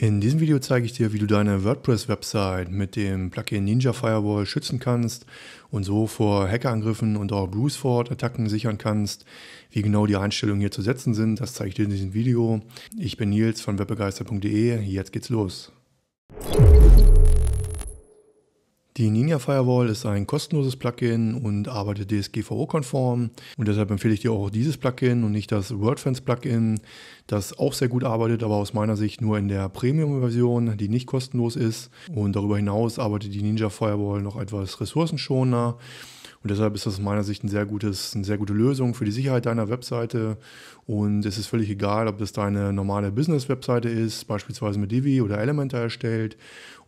In diesem Video zeige ich dir, wie du deine WordPress-Website mit dem Plugin Ninja Firewall schützen kannst und so vor Hackerangriffen und auch Bruce Forward-Attacken sichern kannst. Wie genau die Einstellungen hier zu setzen sind, das zeige ich dir in diesem Video. Ich bin Nils von webbegeister.de, jetzt geht's los. Die Ninja Firewall ist ein kostenloses Plugin und arbeitet DSGVO-konform und deshalb empfehle ich dir auch dieses Plugin und nicht das WordFence-Plugin, das auch sehr gut arbeitet, aber aus meiner Sicht nur in der Premium-Version, die nicht kostenlos ist. Und darüber hinaus arbeitet die Ninja Firewall noch etwas ressourcenschonender und deshalb ist das aus meiner Sicht ein sehr gutes, eine sehr gute Lösung für die Sicherheit deiner Webseite. Und es ist völlig egal, ob das deine normale Business-Webseite ist, beispielsweise mit Divi oder Elementor erstellt,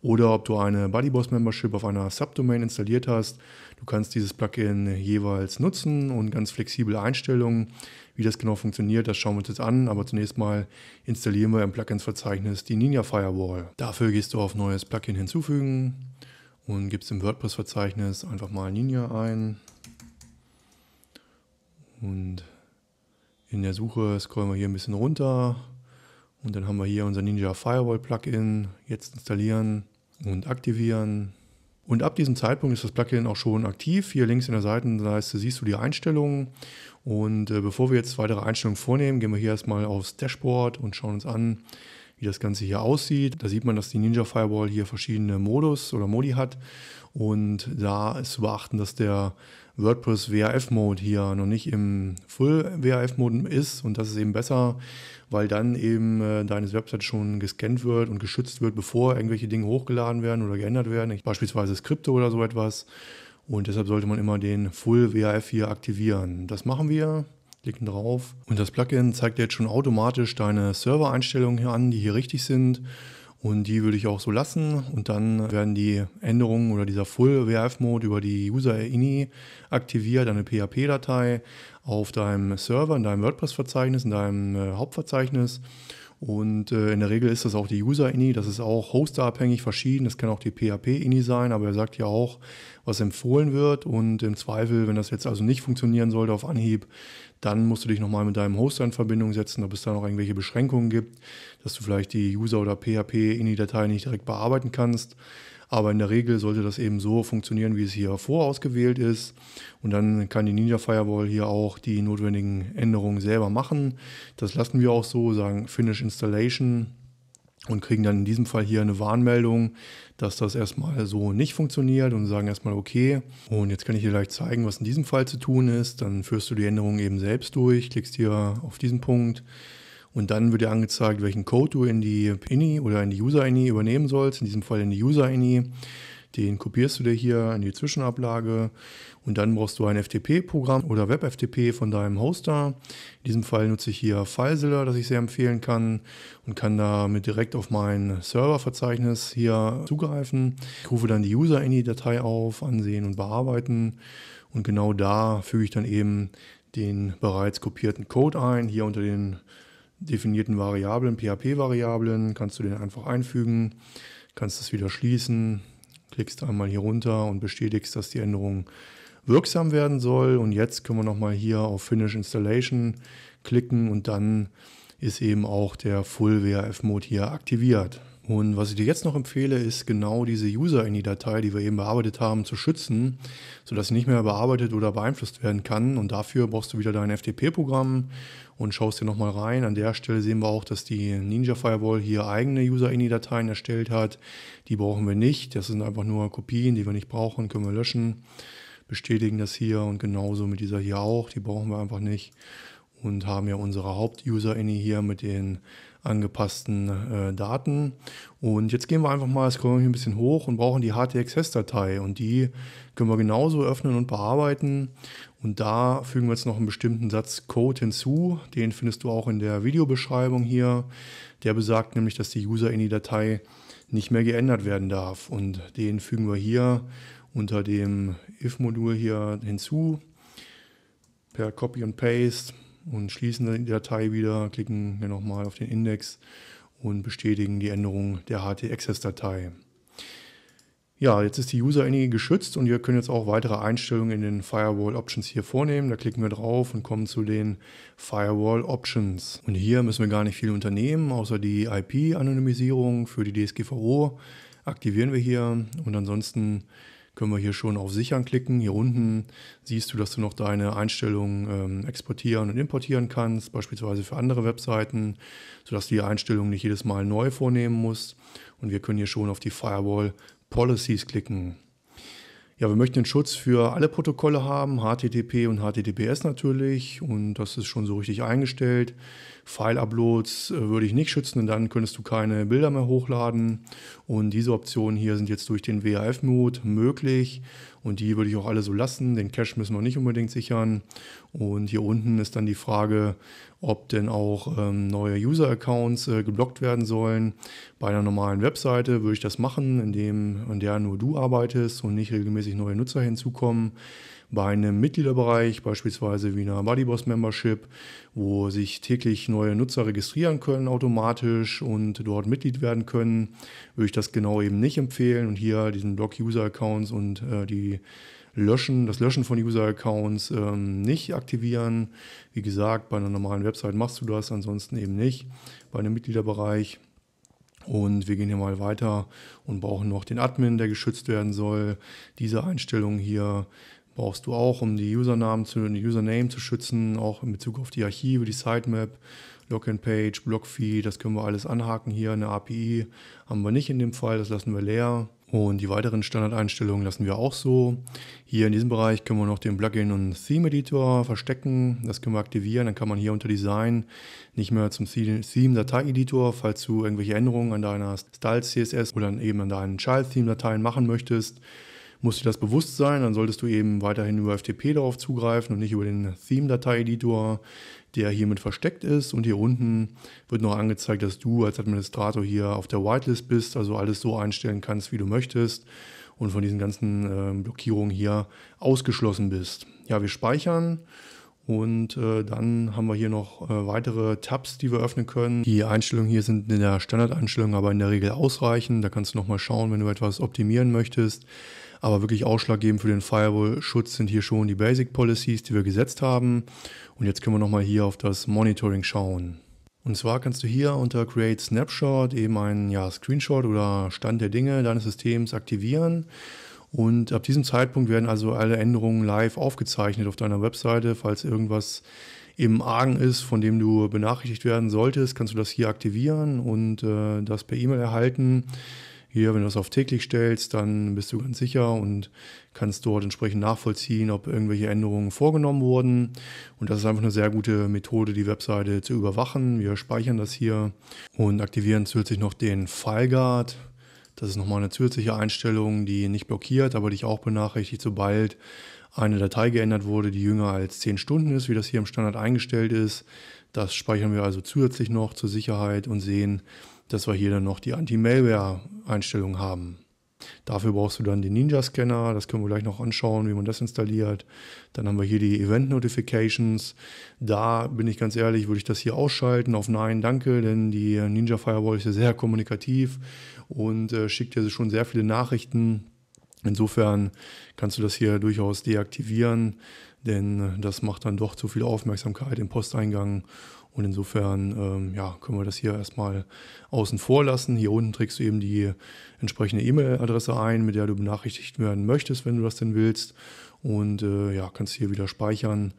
oder ob du eine Bodyboss-Membership auf einer Subdomain installiert hast. Du kannst dieses Plugin jeweils nutzen und ganz flexible Einstellungen. Wie das genau funktioniert, das schauen wir uns jetzt an. Aber zunächst mal installieren wir im Plugins-Verzeichnis die Ninja Firewall. Dafür gehst du auf Neues Plugin hinzufügen und gibst im WordPress-Verzeichnis einfach mal Ninja ein. Und in der Suche scrollen wir hier ein bisschen runter und dann haben wir hier unser Ninja Firewall Plugin. Jetzt installieren und aktivieren. Und ab diesem Zeitpunkt ist das Plugin auch schon aktiv. Hier links in der Seitenleiste siehst du die Einstellungen. Und äh, bevor wir jetzt weitere Einstellungen vornehmen, gehen wir hier erstmal aufs Dashboard und schauen uns an, wie das Ganze hier aussieht. Da sieht man, dass die Ninja Firewall hier verschiedene Modus oder Modi hat. Und da ist zu beachten, dass der WordPress WAF-Mode hier noch nicht im Full WAF-Mode ist und das ist eben besser, weil dann eben äh, deine Website schon gescannt wird und geschützt wird, bevor irgendwelche Dinge hochgeladen werden oder geändert werden, beispielsweise Skripte oder so etwas. Und deshalb sollte man immer den Full WAF hier aktivieren. Das machen wir klicken drauf und das Plugin zeigt jetzt schon automatisch deine Server-Einstellungen hier an, die hier richtig sind. Und die würde ich auch so lassen. Und dann werden die Änderungen oder dieser Full WRF-Mode über die User-INI aktiviert, eine PHP-Datei auf deinem Server, in deinem WordPress-Verzeichnis, in deinem äh, Hauptverzeichnis. Und äh, in der Regel ist das auch die User-INI. Das ist auch hosterabhängig verschieden. Das kann auch die PHP-INI sein, aber er sagt ja auch, was empfohlen wird. Und im Zweifel, wenn das jetzt also nicht funktionieren sollte auf Anhieb, dann musst du dich nochmal mit deinem Hoster in Verbindung setzen, ob es da noch irgendwelche Beschränkungen gibt, dass du vielleicht die User- oder php in die datei nicht direkt bearbeiten kannst. Aber in der Regel sollte das eben so funktionieren, wie es hier vorausgewählt ist. Und dann kann die Ninja Firewall hier auch die notwendigen Änderungen selber machen. Das lassen wir auch so, sagen Finish Installation und kriegen dann in diesem Fall hier eine Warnmeldung, dass das erstmal so nicht funktioniert und sagen erstmal okay. Und jetzt kann ich dir gleich zeigen, was in diesem Fall zu tun ist. Dann führst du die Änderung eben selbst durch, klickst hier auf diesen Punkt und dann wird dir angezeigt, welchen Code du in die INI oder in die User-INI übernehmen sollst, in diesem Fall in die User-INI. Den kopierst du dir hier in die Zwischenablage und dann brauchst du ein FTP-Programm oder Web-FTP von deinem Hoster. In diesem Fall nutze ich hier FileZilla, das ich sehr empfehlen kann und kann damit direkt auf mein Serververzeichnis hier zugreifen. Ich rufe dann die user in die datei auf, ansehen und bearbeiten und genau da füge ich dann eben den bereits kopierten Code ein. Hier unter den definierten Variablen, PHP-Variablen, kannst du den einfach einfügen, kannst es wieder schließen klickst einmal hier runter und bestätigst, dass die Änderung wirksam werden soll. Und jetzt können wir nochmal hier auf Finish Installation klicken und dann ist eben auch der Full WRF-Mode hier aktiviert. Und was ich dir jetzt noch empfehle, ist genau diese User-INI-Datei, die wir eben bearbeitet haben, zu schützen, sodass sie nicht mehr bearbeitet oder beeinflusst werden kann. Und dafür brauchst du wieder dein FTP-Programm und schaust dir nochmal rein. An der Stelle sehen wir auch, dass die Ninja Firewall hier eigene User-INI-Dateien erstellt hat. Die brauchen wir nicht. Das sind einfach nur Kopien, die wir nicht brauchen, können wir löschen. Bestätigen das hier und genauso mit dieser hier auch. Die brauchen wir einfach nicht und haben ja unsere Haupt-User-INI hier mit den angepassten äh, Daten. Und jetzt gehen wir einfach mal, scrollen hier ein bisschen hoch und brauchen die HTXS-Datei. Und die können wir genauso öffnen und bearbeiten. Und da fügen wir jetzt noch einen bestimmten Satz Code hinzu. Den findest du auch in der Videobeschreibung hier. Der besagt nämlich, dass die User in die Datei nicht mehr geändert werden darf. Und den fügen wir hier unter dem if-Modul hier hinzu per Copy und Paste und schließen dann die Datei wieder, klicken wir nochmal auf den Index und bestätigen die Änderung der HT-Access-Datei. Ja, jetzt ist die User-ID e geschützt und wir können jetzt auch weitere Einstellungen in den Firewall Options hier vornehmen. Da klicken wir drauf und kommen zu den Firewall Options. Und hier müssen wir gar nicht viel unternehmen, außer die IP-Anonymisierung für die DSGVO aktivieren wir hier und ansonsten können wir hier schon auf Sichern klicken. Hier unten siehst du, dass du noch deine Einstellungen ähm, exportieren und importieren kannst, beispielsweise für andere Webseiten, sodass du die Einstellungen nicht jedes Mal neu vornehmen musst. Und wir können hier schon auf die Firewall Policies klicken. Ja, wir möchten den Schutz für alle Protokolle haben, HTTP und HTTPS natürlich. Und das ist schon so richtig eingestellt. File-Uploads äh, würde ich nicht schützen, denn dann könntest du keine Bilder mehr hochladen. Und diese Optionen hier sind jetzt durch den WAF-Mode möglich. Und die würde ich auch alle so lassen. Den Cash müssen wir nicht unbedingt sichern. Und hier unten ist dann die Frage, ob denn auch ähm, neue User-Accounts äh, geblockt werden sollen. Bei einer normalen Webseite würde ich das machen, indem an der nur du arbeitest und nicht regelmäßig neue Nutzer hinzukommen bei einem Mitgliederbereich, beispielsweise wie einer Bodyboss Membership, wo sich täglich neue Nutzer registrieren können automatisch und dort Mitglied werden können, würde ich das genau eben nicht empfehlen und hier diesen Blog User Accounts und äh, die Löschen, das Löschen von User-Accounts ähm, nicht aktivieren. Wie gesagt, bei einer normalen Website machst du das, ansonsten eben nicht bei einem Mitgliederbereich. Und wir gehen hier mal weiter und brauchen noch den Admin, der geschützt werden soll. Diese Einstellung hier brauchst du auch, um die Usernamen zu, die Username zu schützen, auch in Bezug auf die Archive, die Sitemap, Login-Page, Blockfeed, das können wir alles anhaken hier. Eine API haben wir nicht in dem Fall, das lassen wir leer. Und die weiteren Standardeinstellungen lassen wir auch so. Hier in diesem Bereich können wir noch den Plugin und Theme Editor verstecken. Das können wir aktivieren. Dann kann man hier unter Design nicht mehr zum Theme Datei Editor, falls du irgendwelche Änderungen an deiner Style CSS oder eben an deinen Child Theme Dateien machen möchtest muss dir das bewusst sein. Dann solltest du eben weiterhin über FTP darauf zugreifen und nicht über den Theme-Datei-Editor, der hiermit versteckt ist. Und hier unten wird noch angezeigt, dass du als Administrator hier auf der Whitelist bist, also alles so einstellen kannst, wie du möchtest und von diesen ganzen äh, Blockierungen hier ausgeschlossen bist. Ja, wir speichern. Und äh, dann haben wir hier noch äh, weitere Tabs, die wir öffnen können. Die Einstellungen hier sind in der Standardeinstellung aber in der Regel ausreichend. Da kannst du nochmal schauen, wenn du etwas optimieren möchtest. Aber wirklich ausschlaggebend für den Firewall-Schutz sind hier schon die Basic Policies, die wir gesetzt haben. Und jetzt können wir nochmal hier auf das Monitoring schauen. Und zwar kannst du hier unter Create Snapshot eben einen ja, Screenshot oder Stand der Dinge deines Systems aktivieren. Und ab diesem Zeitpunkt werden also alle Änderungen live aufgezeichnet auf deiner Webseite. Falls irgendwas im Argen ist, von dem du benachrichtigt werden solltest, kannst du das hier aktivieren und äh, das per E-Mail erhalten hier, wenn du das auf täglich stellst, dann bist du ganz sicher und kannst dort entsprechend nachvollziehen, ob irgendwelche Änderungen vorgenommen wurden. Und das ist einfach eine sehr gute Methode, die Webseite zu überwachen. Wir speichern das hier und aktivieren zusätzlich noch den File Guard. Das ist nochmal eine zusätzliche Einstellung, die nicht blockiert, aber dich auch benachrichtigt, sobald eine Datei geändert wurde, die jünger als 10 Stunden ist, wie das hier im Standard eingestellt ist. Das speichern wir also zusätzlich noch zur Sicherheit und sehen, dass wir hier dann noch die Anti-Malware-Einstellung haben. Dafür brauchst du dann den Ninja-Scanner, das können wir gleich noch anschauen, wie man das installiert. Dann haben wir hier die Event-Notifications. Da bin ich ganz ehrlich, würde ich das hier ausschalten auf Nein, danke, denn die Ninja Firewall ist ja sehr kommunikativ und äh, schickt dir schon sehr viele Nachrichten. Insofern kannst du das hier durchaus deaktivieren, denn äh, das macht dann doch zu viel Aufmerksamkeit im Posteingang und insofern ähm, ja, können wir das hier erstmal außen vor lassen. Hier unten trägst du eben die entsprechende E-Mail-Adresse ein, mit der du benachrichtigt werden möchtest, wenn du das denn willst. Und äh, ja, kannst hier wieder speichern.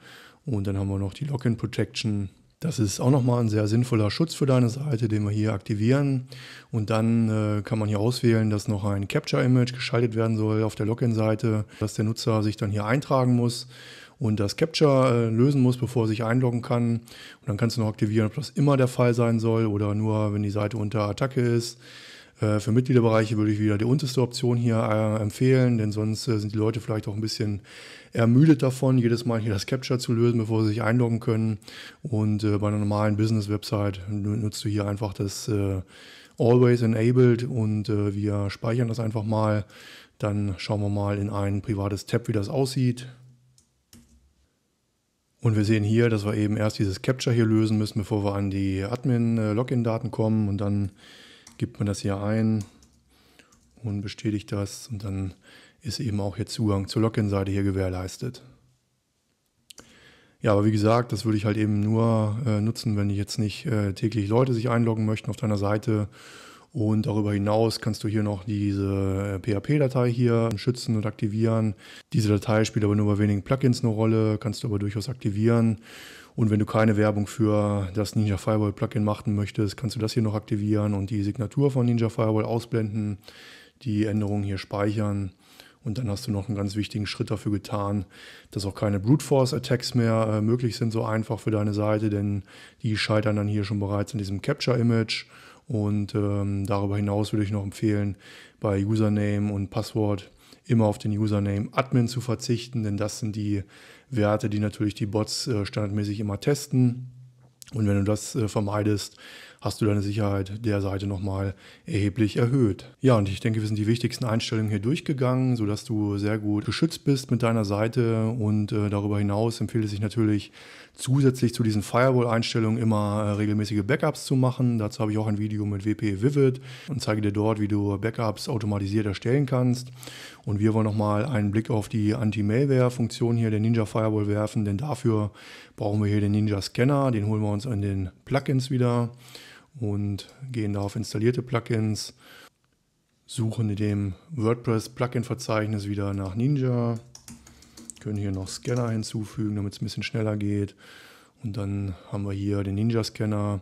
Und dann haben wir noch die Login Protection. Das ist auch nochmal ein sehr sinnvoller Schutz für deine Seite, den wir hier aktivieren. Und dann äh, kann man hier auswählen, dass noch ein Capture-Image geschaltet werden soll auf der Login-Seite, dass der Nutzer sich dann hier eintragen muss und das Capture äh, lösen muss, bevor er sich einloggen kann. Und dann kannst du noch aktivieren, ob das immer der Fall sein soll oder nur, wenn die Seite unter Attacke ist. Äh, für Mitgliederbereiche würde ich wieder die unterste Option hier äh, empfehlen, denn sonst sind die Leute vielleicht auch ein bisschen ermüdet davon, jedes Mal hier das Capture zu lösen, bevor sie sich einloggen können. Und bei einer normalen Business-Website nutzt du hier einfach das Always Enabled und wir speichern das einfach mal. Dann schauen wir mal in ein privates Tab, wie das aussieht. Und wir sehen hier, dass wir eben erst dieses Capture hier lösen müssen, bevor wir an die Admin-Login-Daten kommen. Und dann gibt man das hier ein und bestätigt das. Und dann ist eben auch hier Zugang zur Login-Seite hier gewährleistet. Ja, aber wie gesagt, das würde ich halt eben nur äh, nutzen, wenn ich jetzt nicht äh, täglich Leute sich einloggen möchten auf deiner Seite und darüber hinaus kannst du hier noch diese äh, PHP-Datei hier schützen und aktivieren. Diese Datei spielt aber nur bei wenigen Plugins eine Rolle, kannst du aber durchaus aktivieren. Und wenn du keine Werbung für das Ninja Firewall Plugin machen möchtest, kannst du das hier noch aktivieren und die Signatur von Ninja Firewall ausblenden, die Änderungen hier speichern. Und dann hast du noch einen ganz wichtigen Schritt dafür getan, dass auch keine Brute Force Attacks mehr äh, möglich sind, so einfach für deine Seite, denn die scheitern dann hier schon bereits in diesem Capture Image. Und ähm, darüber hinaus würde ich noch empfehlen, bei Username und Passwort immer auf den Username Admin zu verzichten, denn das sind die Werte, die natürlich die Bots äh, standardmäßig immer testen. Und wenn du das äh, vermeidest, hast du deine Sicherheit der Seite nochmal erheblich erhöht. Ja, und ich denke, wir sind die wichtigsten Einstellungen hier durchgegangen, sodass du sehr gut geschützt bist mit deiner Seite und äh, darüber hinaus empfiehlt es sich natürlich zusätzlich zu diesen Firewall-Einstellungen immer äh, regelmäßige Backups zu machen. Dazu habe ich auch ein Video mit WP Vivid und zeige dir dort, wie du Backups automatisiert erstellen kannst. Und wir wollen nochmal einen Blick auf die Anti-Malware-Funktion hier der Ninja Firewall werfen, denn dafür brauchen wir hier den Ninja Scanner. Den holen wir uns in den Plugins wieder und gehen da auf installierte Plugins, suchen in dem WordPress-Plugin-Verzeichnis wieder nach Ninja, können hier noch Scanner hinzufügen, damit es ein bisschen schneller geht. Und dann haben wir hier den Ninja-Scanner,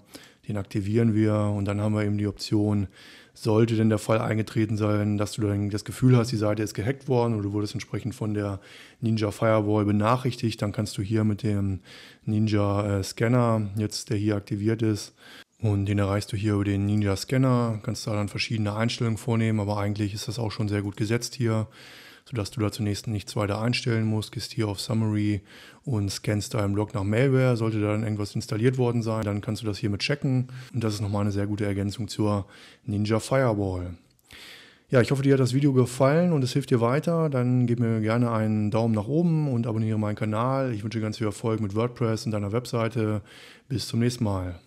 den aktivieren wir und dann haben wir eben die Option, sollte denn der Fall eingetreten sein, dass du dann das Gefühl hast, die Seite ist gehackt worden oder du wurdest entsprechend von der Ninja Firewall benachrichtigt, dann kannst du hier mit dem Ninja äh, Scanner, jetzt der hier aktiviert ist, und den erreichst du hier über den Ninja Scanner, kannst da dann verschiedene Einstellungen vornehmen, aber eigentlich ist das auch schon sehr gut gesetzt hier, sodass du da zunächst nichts weiter einstellen musst. Gehst hier auf Summary und scannst deinem Blog nach Malware. Sollte da dann irgendwas installiert worden sein, dann kannst du das hier mit checken. Und das ist nochmal eine sehr gute Ergänzung zur Ninja Firewall. Ja, ich hoffe, dir hat das Video gefallen und es hilft dir weiter. Dann gib mir gerne einen Daumen nach oben und abonniere meinen Kanal. Ich wünsche dir ganz viel Erfolg mit WordPress und deiner Webseite. Bis zum nächsten Mal.